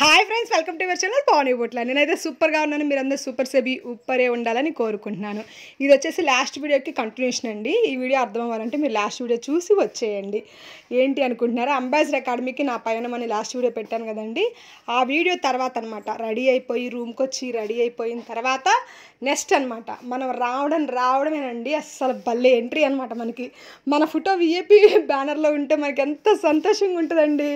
hi friends welcome to your channel Pavan ఇవ్వట్ల నేనైతే సూపర్గా ఉన్నాను మీరందరూ సూపర్ సెబీ ఉప్పరే ఉండాలని కోరుకుంటున్నాను ఇది వచ్చేసి లాస్ట్ వీడియోకి కంటిన్యూషన్ అండి ఈ వీడియో అర్థం అవ్వాలంటే మీరు లాస్ట్ వీడియో చూసి వచ్చేయండి ఏంటి అనుకుంటున్నారా అంబాసిడర్ అకాడమీకి నా పైన మనం లాస్ట్ వీడియో పెట్టాను కదండి ఆ వీడియో తర్వాత అనమాట రెడీ అయిపోయి రూమ్కి వచ్చి రెడీ అయిపోయిన తర్వాత నెక్స్ట్ అనమాట మనం రావడం రావడమేనండి అస్సలు భలే ఎంట్రీ అనమాట మనకి మన ఫోటో విఏపీ బ్యానర్లో ఉంటే మనకి ఎంత సంతోషంగా ఉంటుందండి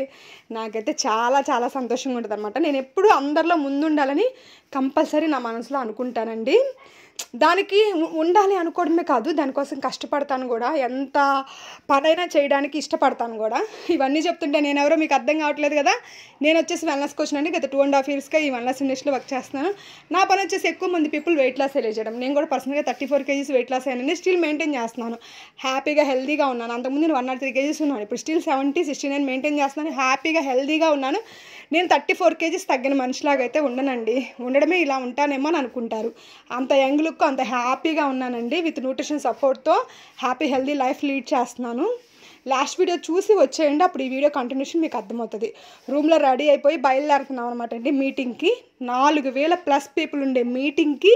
నాకైతే చాలా చాలా సంతోషంగా ఉంటుంది ఉంటుంది అనమాట నేను ఎప్పుడూ అందరిలో ముందుండాలని కంపల్సరీ నా మనసులో అనుకుంటానండి దానికి ఉండాలి అనుకోవడమే కాదు దానికోసం కష్టపడతాను కూడా ఎంత పనైనా చేయడానికి ఇష్టపడతాను కూడా ఇవన్నీ చెప్తుంటే నేను ఎవరో మీకు అర్థం కావట్లేదు కదా నేను వచ్చేసి వెల్నెస్ కోచ్ అండి గత టూ అండ్ హాఫ్ ఇయర్స్గా ఈ వెల్నెస్ ఇండస్ట్రీలో వర్క్ చేస్తున్నాను నా పని వచ్చేసి ఎక్కువ మంది పీపుల్ వెయిట్ లాస్ ఎలా చేయడం నేను కూడా పర్సనల్గా thirty four kgs weight loss అయ్యానండి స్టిల్ మెయింటైన్ చేస్తున్నాను హ్యాపీగా హెల్దీగా ఉన్నాను అంతకుముందు నేను వన్ నాట్ త్రీ కేజీస్ ఉన్నాను ఇప్పుడు still seventy sixty nine maintain చేస్తున్నాను హ్యాపీగా హెల్దీగా ఉన్నాను నేను థర్టీ ఫోర్ కేజీస్ తగ్గిన మనిషిలాగైతే అయితే ఉండనండి ఉండడమే ఇలా ఉంటానేమో అని అనుకుంటారు అంత యంగ్లు లుక్ అంత హ్యాపీగా ఉన్నానండి విత్ న్యూట్రిషన్ సపోర్ట్తో హ్యాపీ హెల్దీ లైఫ్ లీడ్ చేస్తున్నాను లాస్ట్ వీడియో చూసి వచ్చేయండి అప్పుడు ఈ వీడియో కంటిన్యూషన్ మీకు అర్థమవుతుంది రూమ్లో రెడీ అయిపోయి బయలుదేరుతున్నాం అనమాట అండి మీటింగ్కి నాలుగు వేల ప్లస్ పీపుల్ ఉండే మీటింగ్కి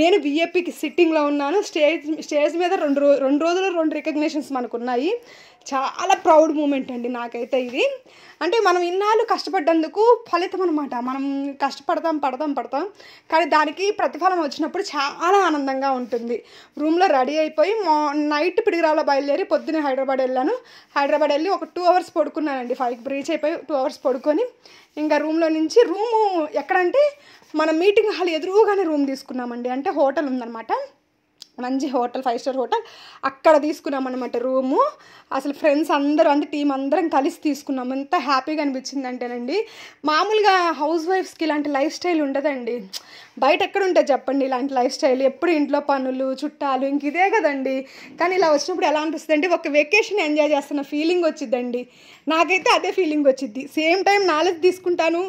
నేను విఏపీకి సిట్టింగ్లో ఉన్నాను స్టేజ్ స్టేజ్ మీద రెండు రెండు రోజులు రెండు రికగ్నేషన్స్ మనకు ఉన్నాయి చాలా ప్రౌడ్ మూమెంట్ అండి నాకైతే ఇది అంటే మనం ఇన్నాళ్ళు కష్టపడ్డందుకు ఫలితం అనమాట మనం కష్టపడతాం పడతాం పడతాం కానీ దానికి ప్రతిఫలం వచ్చినప్పుడు చాలా ఆనందంగా ఉంటుంది రూమ్లో రెడీ అయిపోయి మా నైట్ పిడిగిరాలో బయలుదేరి పొద్దున్నే హైదరాబాద్ వెళ్ళాను హైదరాబాద్ వెళ్ళి ఒక టూ అవర్స్ పడుకున్నానండి ఫైవ్కి బ్రీచ్ అయిపోయి టూ అవర్స్ పడుకొని ఇంకా రూమ్లో నుంచి రూము ఎక్కడంటే మన మీటింగ్ హాల్ ఎదురుగానే రూమ్ తీసుకున్నామండి అంటే హోటల్ ఉందన్నమాట మంచి హోటల్ ఫైవ్ స్టార్ హోటల్ అక్కడ తీసుకున్నాం అనమాట రూము అసలు ఫ్రెండ్స్ అందరూ అంటే టీం అందరం కలిసి తీసుకున్నాం ఎంత హ్యాపీగా అనిపించింది అంటేనండి మామూలుగా హౌస్ వైఫ్స్కి ఇలాంటి లైఫ్ స్టైల్ ఉండదండి బయట ఎక్కడ ఉంటుంది చెప్పండి ఇలాంటి లైఫ్ స్టైల్ ఎప్పుడు ఇంట్లో పనులు చుట్టాలు ఇంక ఇదే కదండి కానీ ఇలా వచ్చినప్పుడు ఎలా అనిపిస్తుంది అంటే ఒక వెకేషన్ ఎంజాయ్ చేస్తున్న ఫీలింగ్ వచ్చిందండి నాకైతే అదే ఫీలింగ్ వచ్చింది సేమ్ టైం నాలెడ్జ్ తీసుకుంటాను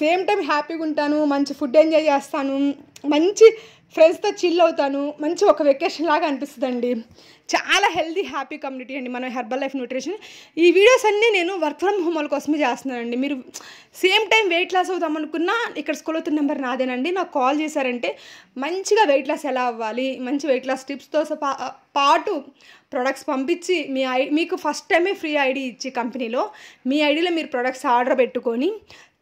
సేమ్ టైం హ్యాపీగా ఉంటాను మంచి ఫుడ్ ఎంజాయ్ చేస్తాను మంచి ఫ్రెండ్స్తో చిల్ అవుతాను మంచి ఒక వెకేషన్ లాగా అనిపిస్తుందండి చాలా హెల్దీ హ్యాపీ కమ్యూనిటీ అండి మనం హెర్బల్ లైఫ్ న్యూట్రిషన్ ఈ వీడియోస్ అన్నీ నేను వర్క్ ఫ్రమ్ హోమ్ వాళ్ళ కోసమే చేస్తున్నానండి మీరు సేమ్ టైం వెయిట్ లాస్ అవుదాం అనుకున్నా ఇక్కడ స్కూల్ అవుతున్న నెంబర్ నాదేనండి నాకు కాల్ చేశారంటే మంచిగా వెయిట్ లాస్ ఎలా అవ్వాలి మంచి వెయిట్ లాస్ టిప్స్తో పాటు ప్రొడక్ట్స్ పంపించి మీ ఐ మీకు ఫస్ట్ టైమే ఫ్రీ ఐడి ఇచ్చి కంపెనీలో మీ ఐడిలో మీరు ప్రొడక్ట్స్ ఆర్డర్ పెట్టుకొని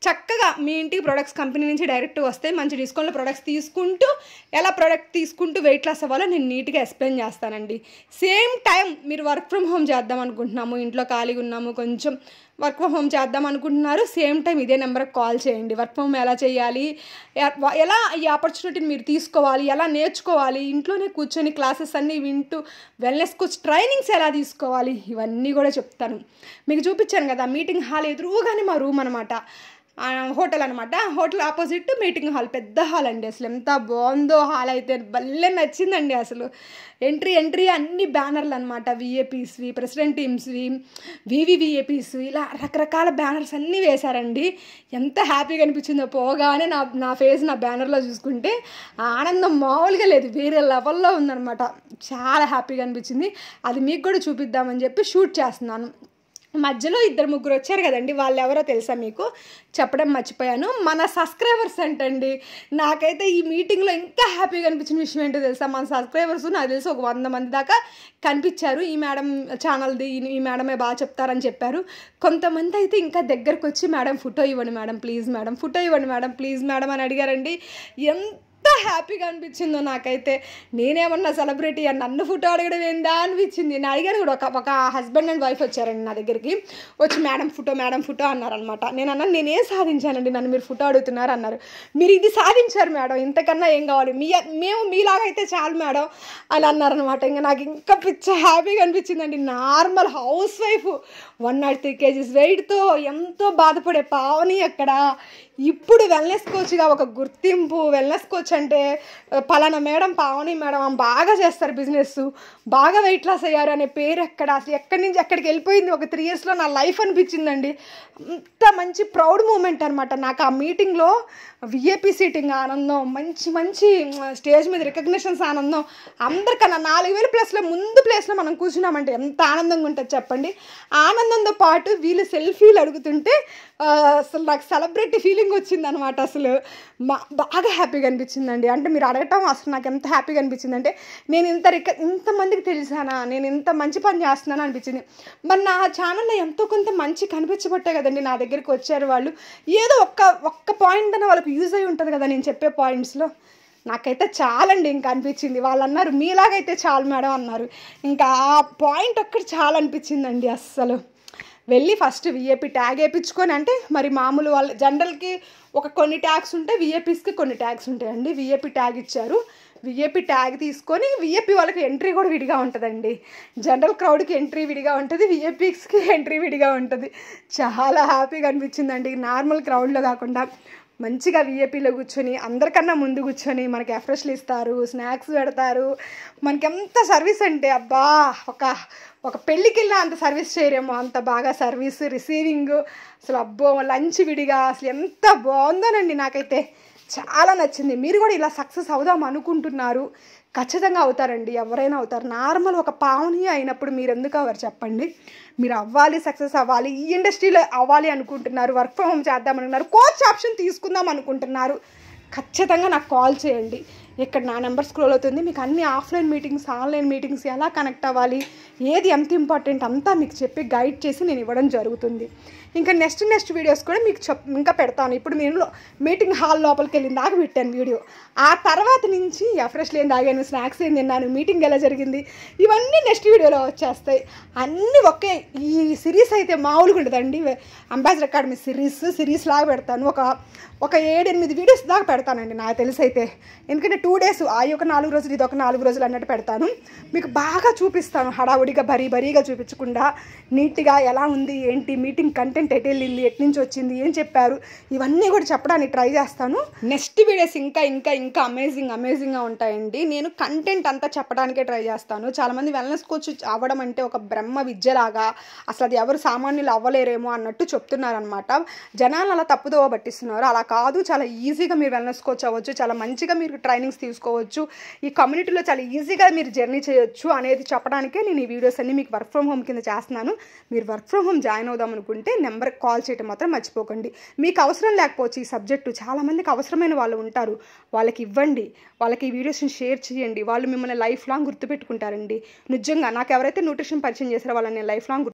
చక్కగా మీ ఇంటికి ప్రొడక్ట్స్ కంపెనీ నుంచి డైరెక్ట్ వస్తే మంచి డిస్కౌంట్లో ప్రొడక్ట్స్ తీసుకుంటూ ఎలా ప్రొడక్ట్ తీసుకుంటూ వెయిట్ లాస్ అవ్వాలో నేను నీట్గా ఎక్స్ప్లెయిన్ చేస్తానండి సేమ్ టైం మీరు వర్క్ ఫ్రమ్ హోమ్ చేద్దాం అనుకుంటున్నాము ఇంట్లో ఖాళీగా ఉన్నాము కొంచెం వర్క్ ఫ్రమ్ హోమ్ చేద్దాం అనుకుంటున్నారు సేమ్ టైం ఇదే నెంబర్కి కాల్ చేయండి వర్క్ ఫ్రమ్ ఎలా చేయాలి ఎలా ఈ ఆపర్చునిటీని మీరు తీసుకోవాలి ఎలా నేర్చుకోవాలి ఇంట్లోనే కూర్చొని క్లాసెస్ అన్నీ వింటూ వెల్నెస్ కోచ్ ట్రైనింగ్స్ ఎలా తీసుకోవాలి ఇవన్నీ కూడా చెప్తాను మీకు చూపించాను కదా మీటింగ్ హాల్ ఎదురుగానే మా రూమ్ అనమాట హోటల్ అనమాట హోటల్ ఆపోజిట్ మీటింగ్ హాల్ పెద్ద హాల్ అండి అసలు ఎంత బాగుందో హాల్ అయితే భలే నచ్చిందండి అసలు ఎంట్రీ ఎంట్రీ అన్ని బ్యానర్లు అనమాట విఏపీస్వి ప్రెసిడెంట్ టీమ్స్వి వివి విఏపీస్వి ఇలా రకరకాల బ్యానర్స్ అన్నీ వేశారండి ఎంత హ్యాపీగా అనిపించిందో పోగానే నా నా ఫేస్ నా బ్యానర్లో చూసుకుంటే ఆనందం మామూలుగా లేదు వేరే లెవెల్లో ఉందనమాట చాలా హ్యాపీగా అనిపించింది అది మీకు కూడా చూపిద్దామని చెప్పి షూట్ చేస్తున్నాను మధ్యలో ఇద్దరు ముగ్గురు వచ్చారు కదండి వాళ్ళు ఎవరో తెలుసా మీకు చెప్పడం మర్చిపోయాను మన సబ్స్క్రైబర్స్ అంటండి నాకైతే ఈ మీటింగ్లో ఇంకా హ్యాపీగా అనిపించిన విషయం ఏంటో తెలుసా మన సబ్స్క్రైబర్స్ నాకు తెలిసి ఒక వంద మంది దాకా కనిపించారు ఈ మేడం ఛానల్ది ఈ మేడమే బాగా చెప్తారని చెప్పారు కొంతమంది అయితే ఇంకా దగ్గరకు వచ్చి మేడం ఫోటో ఇవ్వండి మేడం ప్లీజ్ మేడం ఫోటో ఇవ్వండి మేడం ప్లీజ్ మేడం అని అడిగారండి ఎంత ఎంత హ్యాపీగా అనిపించిందో నాకైతే నేనేమన్నా సెలబ్రిటీ అని నన్ను ఫోటో అడగడం ఏందా అనిపించింది నేను అడిగాను కూడా ఒక ఒక హస్బెండ్ అండ్ వైఫ్ వచ్చారండి నా దగ్గరికి వచ్చి మేడం ఫోటో మేడం ఫోటో అన్నారనమాట నేను అన్నాను నేనేం సాధించానండి నన్ను మీరు ఫోటో అడుగుతున్నారు అన్నారు మీరు ఇది సాధించారు మేడం ఇంతకన్నా ఏం కావాలి మీ మేము మీలాగైతే చాలు మేడం అని అన్నారనమాట ఇంకా నాకు ఇంకా పిచ్చ హ్యాపీగా అనిపించిందండి normal house wife one not three KGs వెయిట్తో ఎంతో బాధపడే పావని అక్కడ ఇప్పుడు వెల్నెస్ కోచ్గా ఒక గుర్తింపు వెల్నెస్ కోచ్ అంటే పలానా మేడం పావని మేడం బాగా చేస్తారు బిజినెస్ బాగా వెయిట్ లాస్ అయ్యారు అనే పేరు ఎక్కడ అసలు ఎక్కడి నుంచి ఎక్కడికి వెళ్ళిపోయింది ఒక త్రీ ఇయర్స్లో నా లైఫ్ అనిపించిందండి అంత మంచి ప్రౌడ్ మూమెంట్ అనమాట నాకు ఆ మీటింగ్లో విఏపీ సీటింగ్ ఆనందం మంచి మంచి స్టేజ్ మీద రికగ్నిషన్స్ ఆనందం అందరికన్నా నాలుగు వేల ప్లస్లో ముందు ప్లేస్లో మనం కూర్చున్నామంటే ఎంత ఆనందంగా ఉంటుంది చెప్పండి ఆనందంతో పాటు వీళ్ళు సెల్ఫీలు అడుగుతుంటే అసలు నాకు సెలబ్రిటీ ఫీలింగ్ వచ్చింది అనమాట అసలు బాగా హ్యాపీగా అనిపించిందండి అంటే మీరు అడగటం అసలు నాకు ఎంత హ్యాపీగా అనిపించిందంటే నేను ఇంత రిక ఇంతమందికి తెలిసానా నేను ఇంత మంచి పని చేస్తున్నాను అనిపించింది మరి నా ఛానల్లో ఎంతో కొంత మంచి కనిపించబట్టే కదండి నా దగ్గరికి వచ్చారు వాళ్ళు ఏదో ఒక్క ఒక్క పాయింట్ అన్న వాళ్ళకి యూజ్ అయి ఉంటుంది కదా నేను చెప్పే పాయింట్స్లో నాకైతే చాలండి ఇంకా అనిపించింది వాళ్ళు అన్నారు మీలాగైతే చాలు మేడం అన్నారు ఇంకా ఆ పాయింట్ ఒక్కటి చాలా అనిపించిందండి అస్సలు వెళ్ళి ఫస్ట్ విఏపి ట్యాగ్ వేయించుకొని అంటే మరి మామూలు వాళ్ళ జనరల్కి ఒక కొన్ని ట్యాగ్స్ ఉంటాయి విఏపీస్కి కొన్ని ట్యాగ్స్ ఉంటాయండి విఏపి ట్యాగ్ ఇచ్చారు విఏపీ ట్యాగ్ తీసుకొని విఏపీ వాళ్ళకి ఎంట్రీ కూడా విడిగా ఉంటుందండి జనరల్ క్రౌడ్కి ఎంట్రీ విడిగా ఉంటుంది విఏపీస్కి ఎంట్రీ విడిగా ఉంటుంది చాలా హ్యాపీగా అనిపించిందండి నార్మల్ క్రౌడ్లో కాకుండా మంచిగా విఏపీలో కూర్చొని అందరికన్నా ముందు కూర్చొని మనకి ఎఫ్రెష్లు ఇస్తారు స్నాక్స్ పెడతారు మనకి ఎంత సర్వీస్ అంటే అబ్బా ఒక ఒక పెళ్ళికి అంత సర్వీస్ చేయరేమో అంత బాగా సర్వీస్ రిసీవింగ్ అసలు అబ్బో లంచ్ విడిగా అసలు ఎంత బాగుందోనండి నాకైతే చాలా నచ్చింది మీరు కూడా ఇలా సక్సెస్ అవుదాం అనుకుంటున్నారు ఖచ్చితంగా అవుతారండి ఎవరైనా అవుతారు నార్మల్ ఒక పావుని అయినప్పుడు మీరు ఎందుకు అవ్వరు చెప్పండి మీరు అవ్వాలి సక్సెస్ అవ్వాలి ఈ ఇండస్ట్రీలో అవ్వాలి అనుకుంటున్నారు వర్క్ ఫ్రమ్ హోమ్ చేద్దాం అనుకున్నారు కోచ్ ఆప్షన్ తీసుకుందాం అనుకుంటున్నారు ఖచ్చితంగా నాకు కాల్ చేయండి ఇక్కడ నా నెంబర్ స్క్రోల్ అవుతుంది మీకు అన్ని ఆఫ్లైన్ మీటింగ్స్ ఆన్లైన్ మీటింగ్స్ ఎలా కనెక్ట్ అవ్వాలి ఏది ఎంత ఇంపార్టెంట్ అంతా మీకు చెప్పి గైడ్ చేసి నేను ఇవ్వడం జరుగుతుంది ఇంకా నెక్స్ట్ నెక్స్ట్ వీడియోస్ కూడా మీకు చెప్ ఇంకా పెడతాను ఇప్పుడు నేను మీటింగ్ హాల్ లోపలికి వెళ్ళిన దాకా పెట్టాను వీడియో ఆ తర్వాత నుంచి ఎఫ్రెష్లు ఏం తాగాను స్నాక్స్ ఏం తిన్నాను మీటింగ్ ఎలా జరిగింది ఇవన్నీ నెక్స్ట్ వీడియోలో వచ్చేస్తాయి అన్నీ ఒకే ఈ సిరీస్ అయితే మామూలుగా ఉండదండి అంబాసిడర్ అకాడమీ సిరీస్ సిరీస్ లాగా పెడతాను ఒక ఒక ఏడెనిమిది వీడియోస్ దాకా పెడతానండి నాకు తెలిసి అయితే ఎందుకంటే టూ డేస్ అవి ఒక నాలుగు రోజులు ఇది ఒక నాలుగు రోజులు అన్నట్టు పెడతాను మీకు బాగా చూపిస్తాను హడావుడిగా భరీ భరీగా చూపించకుండా నీట్గా ఎలా ఉంది ఏంటి మీటింగ్ కంటెంట్ ఏంటి ఎటు వెళ్ళింది ఎటు నుంచి వచ్చింది ఏం చెప్పారు ఇవన్నీ కూడా చెప్పడానికి ట్రై చేస్తాను నెక్స్ట్ వీడియోస్ ఇంకా ఇంకా ఇంకా అమేజింగ్ అమేజింగ్గా ఉంటాయండి నేను కంటెంట్ అంతా చెప్పడానికే ట్రై చేస్తాను చాలామంది వెల్నెస్ కోచ్ అవ్వడం అంటే ఒక బ్రహ్మ విద్యలాగా అసలు అది ఎవరు సామాన్యులు అవ్వలేరేమో అన్నట్టు చెప్తున్నారనమాట జనాలు అలా తప్పుదోవ పట్టిస్తున్నారు అలా కాదు చాలా ఈజీగా మీరు వెల్నెస్ కోచ్ అవ్వచ్చు చాలా మంచిగా మీరు ట్రైనింగ్స్ తీసుకోవచ్చు ఈ కమ్యూనిటీలో చాలా ఈజీగా మీరు జర్నీ చేయొచ్చు అనేది చెప్పడానికే నేను ఈ వీడియోస్ అన్ని మీకు వర్క్ ఫ్రమ్ హోమ్ కింద చేస్తున్నాను మీరు వర్క్ ఫ్రమ్ హోమ్ జాయిన్ అవుదాం అనుకుంటే నెంబర్కి కాల్ చేయడం మాత్రం మర్చిపోకండి మీకు అవసరం లేకపోవచ్చు ఈ సబ్జెక్టు చాలామందికి అవసరమైన వాళ్ళు ఉంటారు వాళ్ళకి ఇవ్వండి వాళ్ళకి ఈ వీడియోస్ని షేర్ చేయండి వాళ్ళు మిమ్మల్ని లైఫ్ లాంగ్ గుర్తుపెట్టుకుంటారండి నిజంగా నాకు ఎవరైతే న్యూట్రిషన్ పరిచయం చేశారో వాళ్ళని లైఫ్ లాంగ్